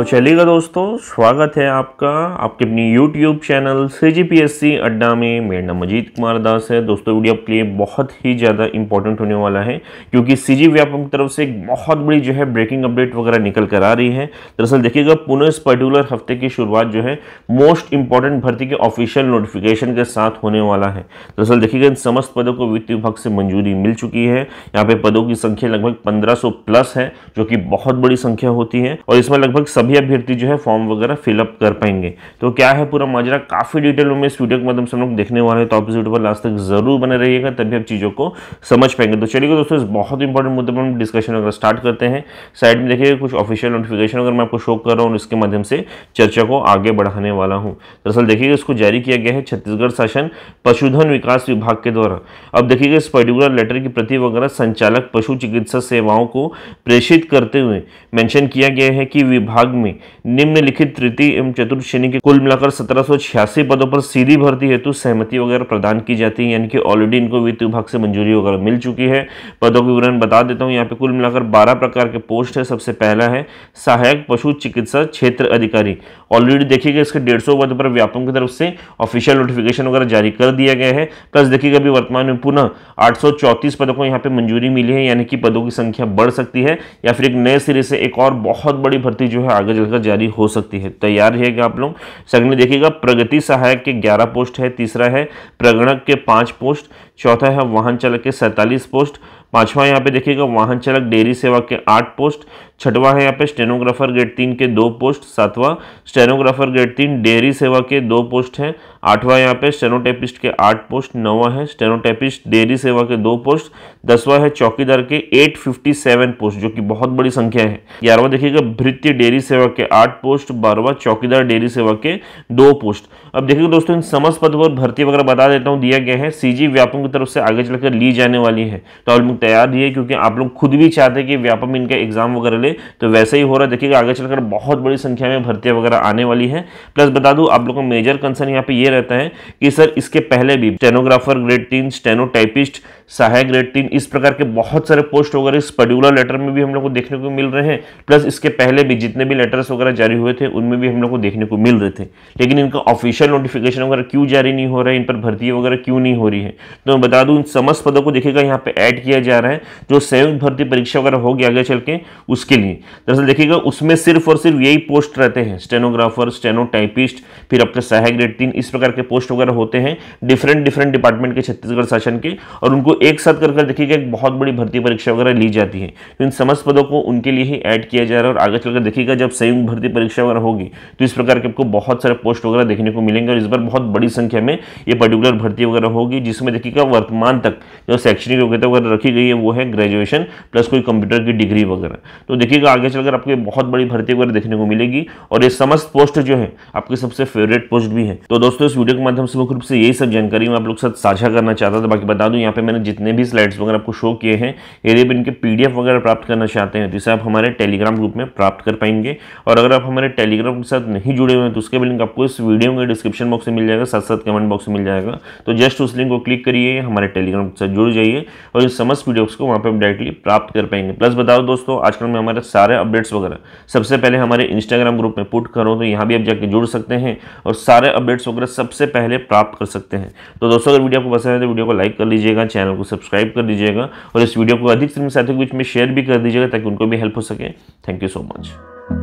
तो चलिएगा दोस्तों स्वागत है आपका आपके अपनी YouTube channel C G P S C Adda में मेरा नाम मजीद कुमार दास है दोस्तों वीडियो आपके लिए बहुत ही ज़्यादा इंपॉर्टेंट होने वाला है क्योंकि सी जी की तरफ से एक बहुत बड़ी जो है ब्रेकिंग अपडेट वगैरह निकल कर आ रही है दरअसल देखिएगा पुनः इस पर्टिकुलर हफ्ते की शुरुआत जो है मोस्ट इंपॉर्टेंट भर्ती के ऑफिशियल नोटिफिकेशन के साथ होने वाला है दरअसल देखिएगा इन समस्त पदों को वित्त विभाग से मंजूरी मिल चुकी है यहाँ पे पदों की संख्या लगभग पंद्रह प्लस है जो कि बहुत बड़ी संख्या होती है और इसमें लगभग सभी सभी अभ्यर्थी जो है फॉर्म वगैरह फिलअप कर पाएंगे तो क्या है पूरा माजरा काफ़ी डिटेल में इस वीडियो के माध्यम से हम लोग देखने वाले तो ऑपोजिट पर लास्ट तक जरूर बने रहिएगा तभी आप चीज़ों को समझ पाएंगे तो चलिए दोस्तों इस बहुत इंपॉर्टेंट मुद्दे पर हम डिस्कशन अगर स्टार्ट करते हैं साइड में देखिए कुछ ऑफिशियल नोटिफिकेशन अगर मैं आपको शो कर रहा हूँ इसके माध्यम से चर्चा को आगे बढ़ाने वाला हूँ दरअसल देखिएगा इसको जारी किया गया है छत्तीसगढ़ शासन पशुधन विकास विभाग के द्वारा अब देखिएगा इस पर्टिकुलर लेटर की प्रति वगैरह संचालक पशु चिकित्सा सेवाओं को प्रेषित करते हुए मेंशन किया गया है कि विभाग में निम्नलिखित तृतीय एवं चतुर्थ श्रेणी के कुल मिलाकर सत्रह पदों पर सीधी भर्ती हेतु सहमति वगैरह प्रदान की जाती है यानी कि ऑलरेडी इनको वित्त विभाग से मंजूरी वगैरह मिल चुकी है पदों के विवरण बता देता हूँ यहाँ पे कुल मिलाकर बारह प्रकार के पोस्ट है सबसे पहला है सहायक पशु चिकित्सा क्षेत्र अधिकारी ऑलरेडी देखिएगा इसके डेढ़ सौ पद पर व्यापम की तरफ से ऑफिशियल नोटिफिकेशन वगैरह जारी कर दिया गया है प्लस देखिएगा अभी वर्तमान में पुनः आठ पदों को यहाँ पे मंजूरी मिली है यानी कि पदों की संख्या बढ़ सकती है या फिर एक नए सिरे से एक और बहुत बड़ी भर्ती जो है आगे कागज वगैरह जारी हो सकती है तैयार रहेगा आप लोग सेकंड देखिएगा प्रगति सहायक के ग्यारह पोस्ट है तीसरा है प्रगणक के पाँच पोस्ट चौथा है वाहन चालक के सैंतालीस पोस्ट पांचवा यहाँ पे देखिएगा वाहन चालक डेयरी सेवा के आठ पोस्ट छठवा है यहाँ पे स्टेनोग्राफर ग्रेड तीन के दो पोस्ट सातवां स्टेनोग्राफर ग्रेड तीन डेयरी सेवा के दो पोस्ट हैं आठवा यहाँ पे स्टेनोटेपिस्ट के आठ पोस्ट नौवा है स्टेनोटेपिस्ट डेयरी सेवा के दो पोस्ट दसवां है चौकीदार के एट पोस्ट जो कि बहुत बड़ी संख्या है ग्यारहवा देखिएगा भृत्य डेयरी सेवा के आठ पोस्ट बारवा चौकीदार डेयरी सेवा के दो पोस्ट अब देखिए तो दोस्तों इन समस्त पद पर भर्ती वगैरह बता देता हूँ दिया गया है सीजी व्यापम की तरफ से आगे चलकर ली जाने वाली है तो आप लोग तैयार ही है क्योंकि आप लोग खुद भी चाहते हैं कि व्यापम इनका एग्जाम वगैरह ले तो वैसे ही हो रहा है देखिएगा आगे चलकर बहुत बड़ी संख्या में भर्ती वगैरह आने वाली है प्लस बता दूँ आप लोग का मेजर कंसर्न यहाँ पे ये रहता है कि सर इसके पहले भी स्टेनोग्राफर ग्रेड तीन स्टेनो टाइपिस्ट सहायक ग्रेड तीन इस प्रकार के बहुत सारे पोस्ट वगैरह इस पर्टिकुलर लेटर में भी हम लोग को देखने को मिल रहे हैं प्लस इसके पहले भी जितने भी लेटर्स वगैरह जारी हुए थे उनमें भी हम लोग को देखने को मिल रहे थे लेकिन इनका ऑफिशियल नोटिफिकेशन वगैरह क्यों जारी नहीं हो रहा है इन पर भर्ती वगैरह क्यों नहीं हो रही है तो मैं बता दूँ इन समस्त पदों को देखिएगा यहाँ पर ऐड किया जा रहा है जो संयुक्त भर्ती परीक्षा वगैरह होगी आगे चल के उसके लिए दरअसल देखिएगा उसमें सिर्फ और सिर्फ यही पोस्ट रहते हैं स्टेनोग्राफर स्टेनो टाइपिस्ट फिर अपने सहायक ग्रेड तीन इस प्रकार के पोस्ट वगैरह होते हैं डिफरेंट डिफरेंट डिपार्टमेंट के छत्तीसगढ़ शासन के और उनको एक साथ कर कर देखिएगा एक बहुत बड़ी भर्ती परीक्षा वगैरह ली जाती है तो इन समस्त पदों को उनके लिए ही ऐड किया जा रहा है और आगे चलकर देखिएगा जब संयुक्त भर्ती परीक्षा वगैरह होगी तो इस प्रकार के आपको बहुत सारे पोस्ट वगैरह देखने को मिलेंगे और इस बार बहुत बड़ी संख्या में ये पर्टिकुलर भर्ती वगैरह होगी जिसमें देखिएगा वर्तमान तक जो शैक्षणिक योग्यता वगैरह रखी गई है वो है ग्रेजुएशन प्लस कोई कंप्यूटर की डिग्री वगैरह तो देखिएगा आगे चलकर आपको बहुत बड़ी भर्ती वगैरह देखने को मिलेगी और ये समस्त पोस्ट जो है आपके सबसे फेवरेट पोस्ट भी है तो दोस्तों इस वीडियो के माध्यम से मुख्य रूप से यही सब जानकारी मैं आप लोग साथ साझा करना चाहता था बाकी बता दूँ यहाँ पे मैंने जितने भी स्लाइड्स वगैरह आपको शो किए हैं यदि आप इनके पी वगैरह प्राप्त करना चाहते हैं तो इसे आप हमारे टेलीग्राम ग्रुप में प्राप्त कर पाएंगे और अगर आप हमारे टेलीग्राम के साथ नहीं जुड़े हुए हैं तो उसके भी लिंक आपको इस वीडियो में डिस्क्रिप्शन बॉक्स में मिल जाएगा साथ साथ कमेंट बॉक्स में मिल जाएगा तो जस्ट उस लिंक को क्लिक करिए हमारे टेलीग्राम के साथ जुड़ जाइए और इन समस्त वीडियो को वहाँ पर आप डायरेक्टली प्राप्त कर पाएंगे प्लस बताओ दोस्तों आजकल में हमारे सारे अपडेट्स वगैरह सबसे पहले हमारे इंस्टाग्राम ग्रुप में पुट करो तो यहाँ भी आप जाकर जुड़ सकते हैं और सारे अपडेट्स वगैरह सबसे पहले प्राप्त कर सकते हैं तो दोस्तों अगर वीडियो आपको पसंद है तो वीडियो को लाइक कर लीजिएगा चैनल को सब्सक्राइब कर दीजिएगा और इस वीडियो को अधिक से अधिक साथियों के बीच में शेयर भी कर दीजिएगा ताकि उनको भी हेल्प हो सके थैंक यू सो मच